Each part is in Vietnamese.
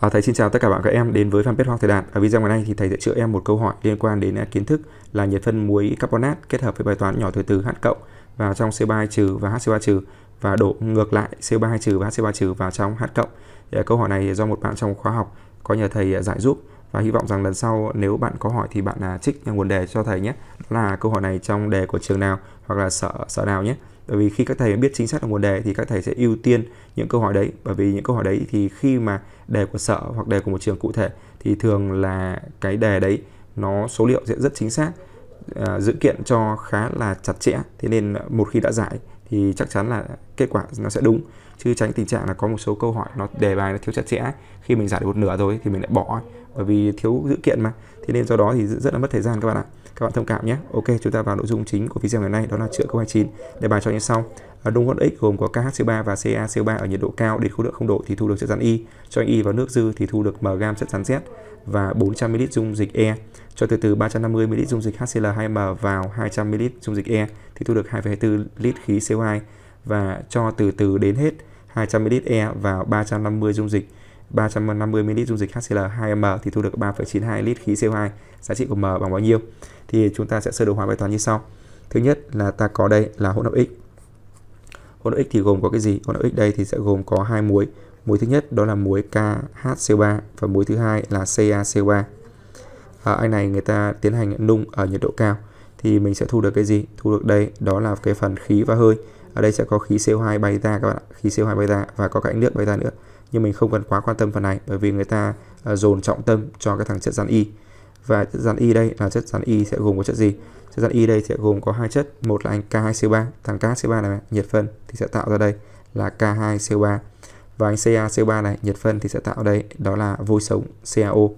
À, thầy xin chào tất cả bạn các em đến với fanpage Hoàng thời Đạt. Ở video ngày nay thì thầy sẽ chữa em một câu hỏi liên quan đến à, kiến thức là nhiệt phân muối carbonat kết hợp với bài toán nhỏ thứ từ H cộng vào trong CO3 trừ và HCO3 trừ và đổ ngược lại CO3 trừ và HCO3 trừ vào trong H cộng. Thì, à, câu hỏi này do một bạn trong khóa học có nhờ thầy à, giải giúp và hy vọng rằng lần sau nếu bạn có hỏi thì bạn trích nguồn đề cho thầy nhé. Đó là câu hỏi này trong đề của trường nào hoặc là sở sở nào nhé bởi vì khi các thầy biết chính xác là nguồn đề thì các thầy sẽ ưu tiên những câu hỏi đấy bởi vì những câu hỏi đấy thì khi mà đề của sở hoặc đề của một trường cụ thể thì thường là cái đề đấy nó số liệu sẽ rất chính xác à, dự kiện cho khá là chặt chẽ thế nên một khi đã giải thì chắc chắn là kết quả nó sẽ đúng chứ tránh tình trạng là có một số câu hỏi nó đề bài nó thiếu chặt chẽ khi mình giải được một nửa rồi thì mình lại bỏ bởi vì thiếu dữ kiện mà thế nên do đó thì rất là mất thời gian các bạn ạ các bạn thông cảm nhé ok chúng ta vào nội dung chính của video ngày nay đó là chữa câu 29 để bài cho như sau à, đông hỗn x gồm có KHCO3 và CaCO3 ở nhiệt độ cao đến khối lượng không độ thì thu được chất rắn Y, cho Y vào nước dư thì thu được m gam chất rắn Z và 400 ml dung dịch E, cho từ từ 350 ml dung dịch HCl2M vào 200 ml dung dịch E thì thu được 2,24 lít khí CO2 và cho từ từ đến hết 200 ml E vào 350 dung dịch 350 ml dung dịch HCl2m thì thu được 3,92 lít khí CO2, giá trị của M bằng bao nhiêu? Thì chúng ta sẽ sơ đồ hóa bài toán như sau. Thứ nhất là ta có đây là hỗn hợp X. Hỗn hợp X thì gồm có cái gì? Hỗn hợp X đây thì sẽ gồm có hai muối. Muối thứ nhất đó là muối KHCO3 và muối thứ hai là CaCO3. À, anh này người ta tiến hành nung ở nhiệt độ cao thì mình sẽ thu được cái gì? Thu được đây đó là cái phần khí và hơi. Ở đây sẽ có khí CO2 bay ra các bạn ạ, khí CO2 bay ra và có cả nước bay ra nữa nhưng mình không cần quá quan tâm phần này bởi vì người ta ờ, dồn trọng tâm cho cái thằng chất rắn y và chất rắn y đây là chất rắn y sẽ gồm có chất gì chất rắn y đây sẽ gồm có hai chất một là anh K2CO3 thằng K2CO3 này nhiệt phân thì sẽ tạo ra đây là K2CO3 và anh CaCO3 này nhiệt phân thì sẽ tạo đây đó là vôi sống CaO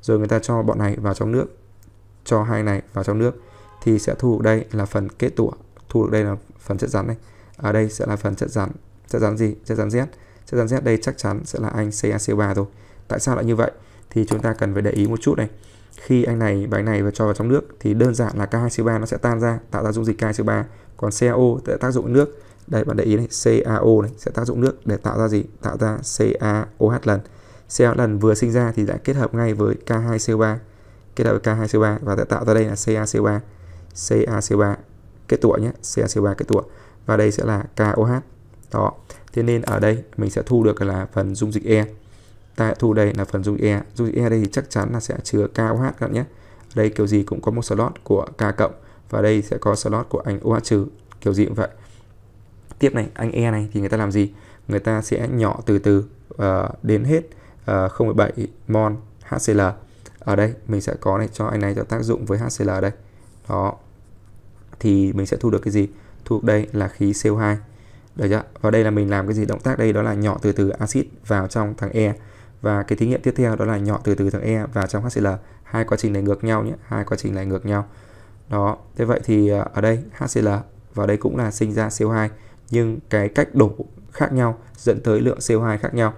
rồi người ta cho bọn này vào trong nước cho hai này vào trong nước thì sẽ thu được đây là phần kết tủa thu được đây là phần chất rắn này ở đây sẽ là phần chất rắn chất rắn gì chất rắn Z chắc chắn Z đây chắc chắn sẽ là anh CaCO3 rồi. tại sao lại như vậy thì chúng ta cần phải để ý một chút này khi anh này bài này và cho vào trong nước thì đơn giản là K2CO3 nó sẽ tan ra tạo ra dung dịch K2CO3 còn CaO sẽ tác dụng nước đây bạn để ý này CaO này sẽ tác dụng nước để tạo ra gì tạo ra CaOH lần CaOH lần vừa sinh ra thì đã kết hợp ngay với K2CO3 kết hợp với K2CO3 và sẽ tạo ra đây là CaCO3 CaCO3 kết tủa nhé CaCO3 kết tủa và đây sẽ là KOH đó thế nên ở đây mình sẽ thu được là phần dung dịch E ta thu đây là phần dung dịch E dung dịch E đây thì chắc chắn là sẽ chứa KOH các bạn nhé đây kiểu gì cũng có một slot của K cộng và đây sẽ có slot của anh OH trừ kiểu gì cũng vậy tiếp này anh E này thì người ta làm gì người ta sẽ nhỏ từ từ uh, đến hết uh, ờ, 0,7 mol HCl ở đây mình sẽ có này cho anh này cho tác dụng với HCl đây đó thì mình sẽ thu được cái gì thu đây là khí CO2 được chưa và đây là mình làm cái gì động tác đây đó là nhỏ từ từ axit vào trong thằng e và cái thí nghiệm tiếp theo đó là nhỏ từ từ thằng e vào trong HCl hai quá trình này ngược nhau nhé hai quá trình này ngược nhau đó thế vậy thì à, ở đây HCl và đây cũng là sinh ra CO2 nhưng cái cách đổ khác nhau dẫn tới lượng CO2 khác nhau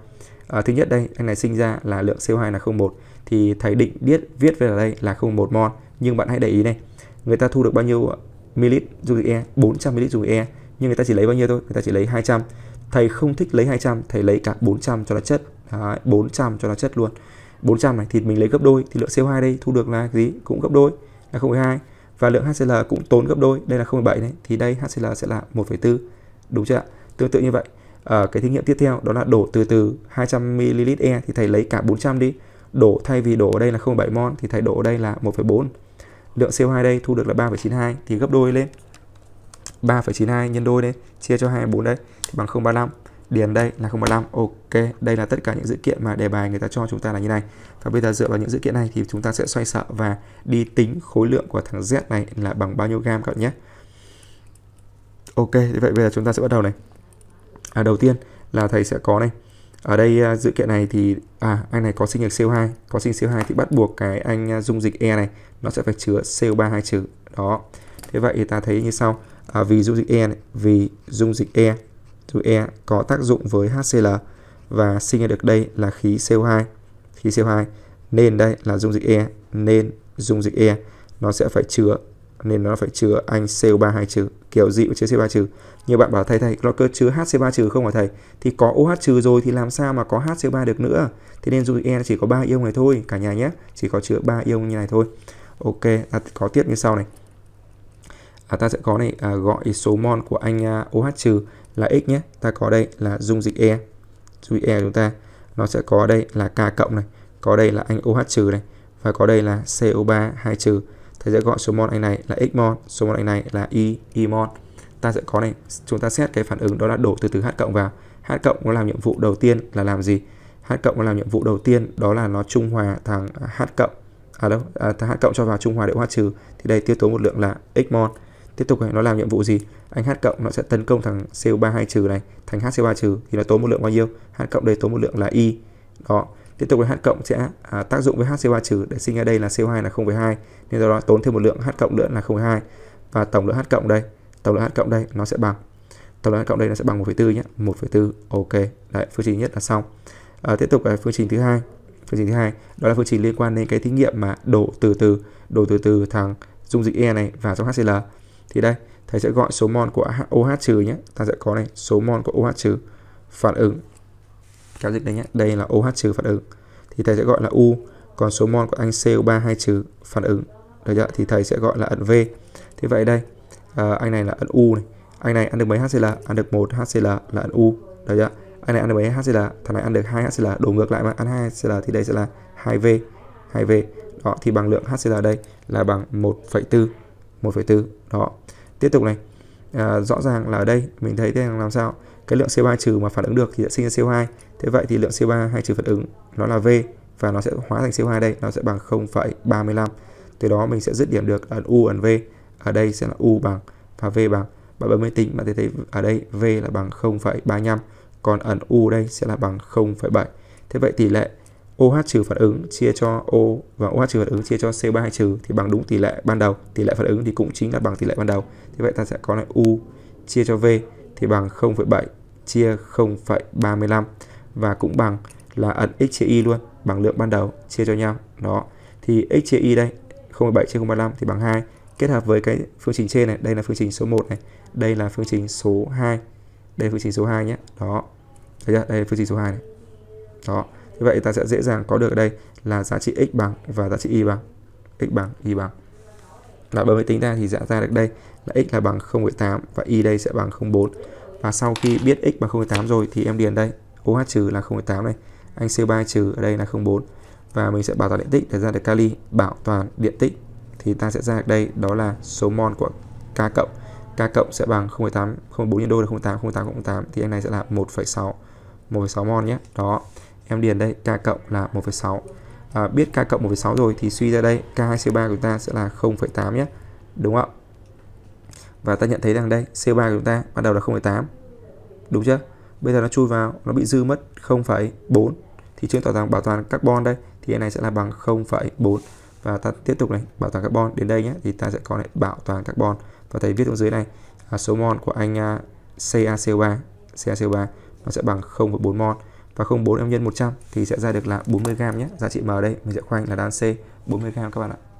à, thứ nhất đây anh này sinh ra là lượng CO2 là 01 thì thầy định biết viết về ở đây là 01 mol nhưng bạn hãy để ý này người ta thu được bao nhiêu ml dung dịch E 400 ml dung dịch E nhưng người ta chỉ lấy bao nhiêu thôi người ta chỉ lấy 200 thầy không thích lấy 200 thầy lấy cả 400 cho là chất Đấy, 400 cho là chất luôn 400 này thì mình lấy gấp đôi thì lượng CO2 đây thu được là gì cũng gấp đôi là 0,2 và lượng HCl cũng tốn gấp đôi đây là 0,7 đấy thì đây HCl sẽ là 1,4 đúng chưa ạ tương tự như vậy à, cái thí nghiệm tiếp theo đó là đổ từ từ 200 ml e thì thầy lấy cả 400 đi đổ thay vì đổ ở đây là 0,7 mol thì thầy đổ ở đây là 1,4 lượng CO2 đây thu được là 3,92 thì gấp đôi lên 3,92 nhân đôi đấy chia cho 24 đấy thì bằng 0,35 điền đây là 0,35 ok đây là tất cả những dữ kiện mà đề bài người ta cho chúng ta là như này và bây giờ dựa vào những dữ kiện này thì chúng ta sẽ xoay sở và đi tính khối lượng của thằng Z này là bằng bao nhiêu gam các bạn nhé ok vậy bây giờ chúng ta sẽ bắt đầu này à, đầu tiên là thầy sẽ có này ở đây dự à, kiện này thì à anh này có sinh nhật CO2 có sinh CO2 thì bắt buộc cái anh à, dung dịch E này nó sẽ phải chứa CO3 hai trừ đó thế vậy thì ta thấy như sau à, vì dung dịch E này, vì dung dịch E dung E có tác dụng với HCl và sinh ra được đây là khí CO2 khí CO2 nên đây là dung dịch E nên dung dịch E nó sẽ phải chứa nên nó phải chứa anh CO3 2 trừ kiểu gì cũng chứa CO3 trừ nhiều bạn bảo thầy thầy nó cơ chứa HCO3 trừ không hả thầy thì có OH trừ rồi thì làm sao mà có HCO3 được nữa thế nên dung dịch E chỉ có ba ion này thôi cả nhà nhé chỉ có chứa ba ion như này thôi ok ta có tiếp như sau này à, ta sẽ có này à, gọi số mol của anh à, OH trừ là x nhé ta có đây là dung dịch E dung dịch E chúng ta nó sẽ có đây là K cộng này có đây là anh OH trừ này và có đây là CO3 2 trừ ta sẽ gọi số mol anh này là x mol số mol anh này là y y mol ta sẽ có này chúng ta xét cái phản ứng đó là đổ từ từ H cộng vào H cộng nó làm nhiệm vụ đầu tiên là làm gì H cộng nó làm nhiệm vụ đầu tiên đó là nó trung hòa thằng H cộng à đâu à, H cộng cho vào trung hòa để OH trừ thì đây tiêu tố một lượng là x mol tiếp tục nó làm nhiệm vụ gì anh h cộng nó sẽ tấn công thằng co32 trừ này thành hco3 trừ thì nó tốn một lượng bao nhiêu h cộng đây tốn một lượng là y đó tiếp tục với h cộng sẽ à, tác dụng với hco3 trừ để sinh ra đây là co2 là 0,2 nên do đó tốn thêm một lượng h cộng nữa là 0,2 và tổng lượng h cộng đây tổng lượng h cộng đây nó sẽ bằng tổng lượng h cộng đây nó sẽ bằng 1,4 nhé 1,4 ok đấy phương trình nhất là xong à, tiếp tục là phương trình thứ hai phương trình thứ hai đó là phương trình liên quan đến cái thí nghiệm mà đổ từ từ đổ từ từ thằng dung dịch E này vào trong HCl thì đây thầy sẽ gọi số mol của OH trừ nhé ta sẽ có này số mol của OH trừ phản ứng giao dịch đây nhé đây là OH trừ phản ứng thì thầy sẽ gọi là U còn số mol của anh CO3 2 trừ phản ứng được chưa thì thầy sẽ gọi là ẩn V thế vậy đây à, anh này là ẩn U này anh này ăn được mấy HCl ăn được một HCl là ẩn U được chưa anh này ăn được mấy HCl thằng này ăn được hai HCl đổ ngược lại mà ăn hai HCl thì đây sẽ là 2V 2V đó thì bằng lượng HCl đây là bằng 1,4 1,4 đó tiếp tục này à, rõ ràng là ở đây mình thấy rằng làm sao cái lượng CO2 trừ mà phản ứng được thì sẽ sinh ra CO2 thế vậy thì lượng CO2 hay trừ phản ứng nó là V và nó sẽ hóa thành CO2 đây nó sẽ bằng 0,35 từ đó mình sẽ dứt điểm được ẩn U ẩn V ở đây sẽ là U bằng và V bằng bạn bấm máy tính bạn thấy ở đây V là bằng 0,35 còn ẩn U đây sẽ là bằng 0,7 thế vậy tỷ lệ OH trừ phản ứng chia cho O và OH trừ phản ứng chia cho CO3 hay trừ thì bằng đúng tỷ lệ ban đầu. Tỷ lệ phản ứng thì cũng chính là bằng tỷ lệ ban đầu. Thế vậy ta sẽ có lại U chia cho V thì bằng 0,7 chia 0,35 và cũng bằng là ẩn x chia y luôn bằng lượng ban đầu chia cho nhau. Đó. Thì x chia y đây 0,7 chia 0,35 thì bằng 2 kết hợp với cái phương trình trên này, đây là phương trình số 1 này, đây là phương trình số 2. Đây là phương trình số 2 nhé. Đó. Thấy chưa? Đây là phương trình số 2 này. Đó. Như vậy ta sẽ dễ dàng có được ở đây là giá trị x bằng và giá trị y bằng. x bằng, y bằng. Là bấm máy tính ra thì giả dạ ra được đây là x là bằng 0,8 và y đây sẽ bằng 0,4. Và sau khi biết x bằng 0,8 rồi thì em điền đây OH trừ là 0,8 này, anh CO3 trừ ở đây là 0,4 và mình sẽ bảo toàn điện tích để ra được kali bảo toàn điện tích thì ta sẽ ra được đây đó là số mol của K cộng K cộng sẽ bằng 0,8 0,4 nhân đôi là 0,8 0,8 0,8 thì anh này sẽ là 1,6 1,6 mol nhé đó em điền đây k cộng là 1,6 à, biết k cộng 1,6 rồi thì suy ra đây k 2 c 3 của ta sẽ là 0,8 nhé đúng không và ta nhận thấy rằng đây c 3 của chúng ta ban đầu là 0,8 đúng chưa bây giờ nó chui vào nó bị dư mất 0,4 thì chứng tỏ rằng bảo toàn carbon đây thì cái này sẽ là bằng 0,4 và ta tiếp tục này bảo toàn carbon đến đây nhé thì ta sẽ có lại bảo toàn carbon và thầy viết ở dưới này à, số mol của anh uh, à, CaCO3 CaCO3 nó sẽ bằng 0,4 mol và 04 nhân 100 thì sẽ ra được là 40g nhé. Giá trị m ở đây mình sẽ khoanh là đan C 40g các bạn ạ.